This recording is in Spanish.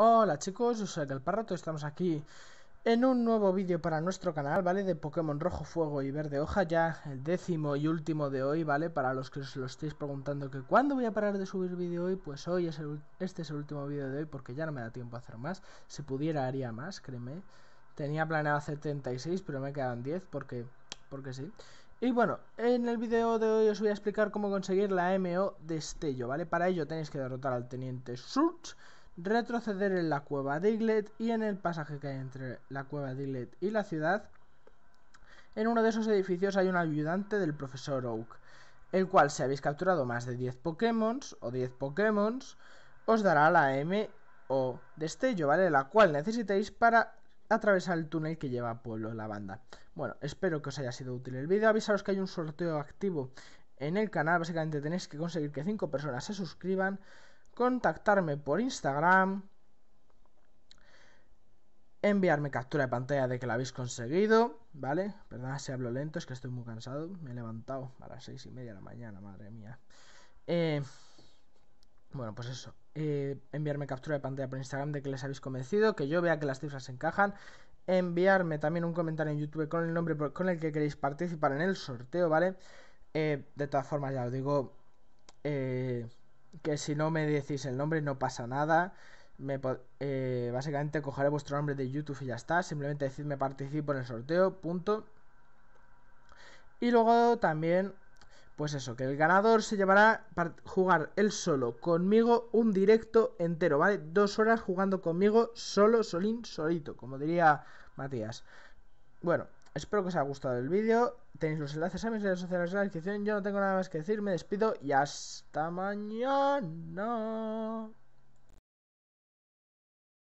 Hola chicos, yo soy Galparrato, estamos aquí en un nuevo vídeo para nuestro canal, ¿vale? De Pokémon Rojo Fuego y Verde Hoja, ya el décimo y último de hoy, ¿vale? Para los que os lo estéis preguntando que cuándo voy a parar de subir vídeo hoy, pues hoy es el, este es el último vídeo de hoy porque ya no me da tiempo a hacer más. Si pudiera haría más, créeme. Tenía planeado 76, pero me quedan 10 porque, porque sí. Y bueno, en el vídeo de hoy os voy a explicar cómo conseguir la MO Destello, ¿vale? Para ello tenéis que derrotar al Teniente Surge retroceder en la cueva de Iglet y en el pasaje que hay entre la cueva de y la ciudad. En uno de esos edificios hay un ayudante del profesor Oak, el cual si habéis capturado más de 10 Pokémon o 10 Pokémon, os dará la M o destello, ¿vale? La cual necesitáis para atravesar el túnel que lleva a Pueblo la banda. Bueno, espero que os haya sido útil el vídeo. Avisaros que hay un sorteo activo en el canal. Básicamente tenéis que conseguir que 5 personas se suscriban contactarme por Instagram, enviarme captura de pantalla de que la habéis conseguido, ¿vale? Perdón si hablo lento, es que estoy muy cansado, me he levantado a las seis y media de la mañana, madre mía. Eh, bueno, pues eso. Eh, enviarme captura de pantalla por Instagram de que les habéis convencido, que yo vea que las cifras encajan. Enviarme también un comentario en YouTube con el nombre con el que queréis participar en el sorteo, ¿vale? Eh, de todas formas, ya os digo, eh, que si no me decís el nombre no pasa nada. Me, eh, básicamente cogeré vuestro nombre de YouTube y ya está. Simplemente decirme participo en el sorteo, punto. Y luego también, pues eso, que el ganador se llevará a jugar él solo conmigo un directo entero, ¿vale? Dos horas jugando conmigo solo, solín, solito, como diría Matías. Bueno, Espero que os haya gustado el vídeo. Tenéis los enlaces a mis redes sociales en la descripción. Yo no tengo nada más que decir. Me despido y hasta mañana.